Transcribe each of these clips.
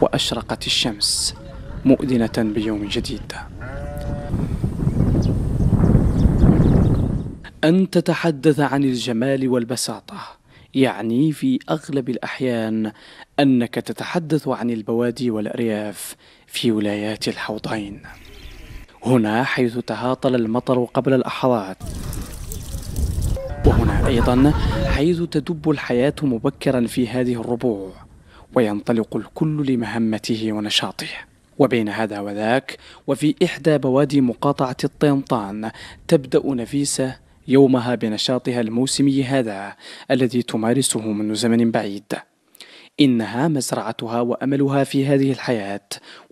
وأشرقت الشمس مؤذنة بيوم جديد أن تتحدث عن الجمال والبساطة يعني في أغلب الأحيان أنك تتحدث عن البوادي والأرياف في ولايات الحوضين هنا حيث تهاطل المطر قبل الأحظات وهنا أيضا حيث تدب الحياة مبكرا في هذه الربوع وينطلق الكل لمهمته ونشاطه وبين هذا وذاك وفي إحدى بوادي مقاطعة الطينطان تبدأ نفيسة يومها بنشاطها الموسمي هذا الذي تمارسه منذ زمن بعيد إنها مزرعتها وأملها في هذه الحياة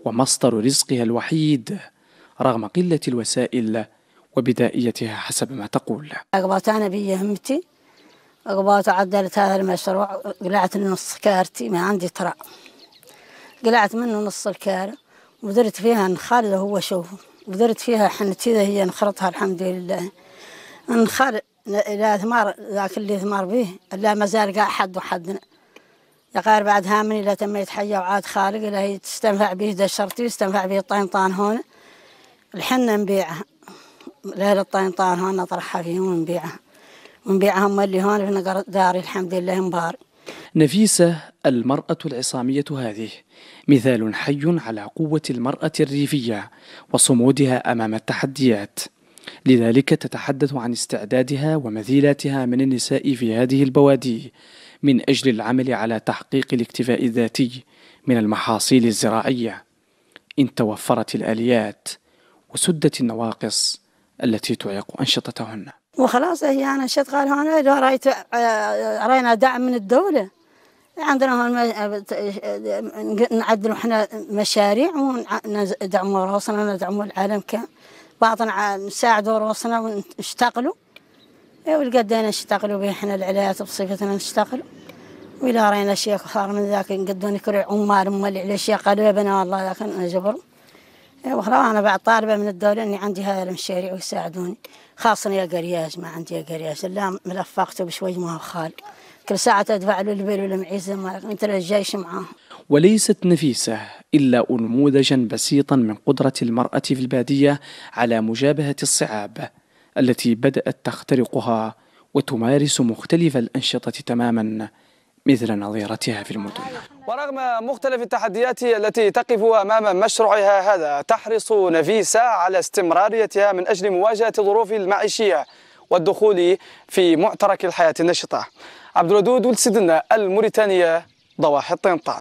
ومصدر رزقها الوحيد رغم قلة الوسائل وبدائيتها حسب ما تقول أنا بيهمتي عقبات عدلت هذا المشروع قلعت نص كارتي ما عندي ترى قلعت منه نص الكارة ودرت فيها نخالد هو شوفه ودرت فيها حنتي هي نخرطها الحمد لله نخال لا ثمار ذاك اللي ثمار به لا ما زال قاع حد وحدنا يا غير بعد هامني لا تم حيه وعاد خالق لا تستنفع به الشرطي يستنفع به الطينطان هون الحنة نبيعها لا الطينطان هون نطرحها فيه ونبيعها ونبيعهم اللي هون في داري الحمد لله مبار نفيسة المرأة العصامية هذه مثال حي على قوة المرأة الريفية وصمودها أمام التحديات لذلك تتحدث عن استعدادها ومثيلاتها من النساء في هذه البوادي من أجل العمل على تحقيق الاكتفاء الذاتي من المحاصيل الزراعية إن توفرت الآليات وسدت النواقص التي تعيق أنشطتهن وخلاص هي انا شت قال هون لو إيه، رايت آه، آه، راينا دعم من الدوله عندنا هون آه، نعدل احنا مشاريع وندعموا راسنا ندعموا العالم كامل بعضنا نساعدوا راسنا ونشتغلوا إيه، ولقدينا نشتغلوا به احنا العلايات بصفتنا نشتغلوا وإذا رأينا شيء خار من ذاك نقدون كل عمال أمال على شيء قالوا يا بنا والله لكن نجبرهم والله أنا بعد طالبة من الدولة إني عندي هاي المشاريع ويساعدوني خاصة يا قرياج ما عندي يا قرياج إلا ملفقته بشوي ما هو خال كل ساعة أدفع له البيل والمعيزة مثل الجيش معاه وليست نفيسة إلا نموذجا بسيطا من قدرة المرأة في البادية على مجابهة الصعاب التي بدأت تخترقها وتمارس مختلف الأنشطة تماما مثل نظيرتها في المدن ورغم مختلف التحديات التي تقف أمام مشروعها هذا تحرص نفيسة على استمراريتها من أجل مواجهة الظروف المعيشية والدخول في معترك الحياة النشطة عبد الودود ولسدنا الموريتانية ضواحي الطنطا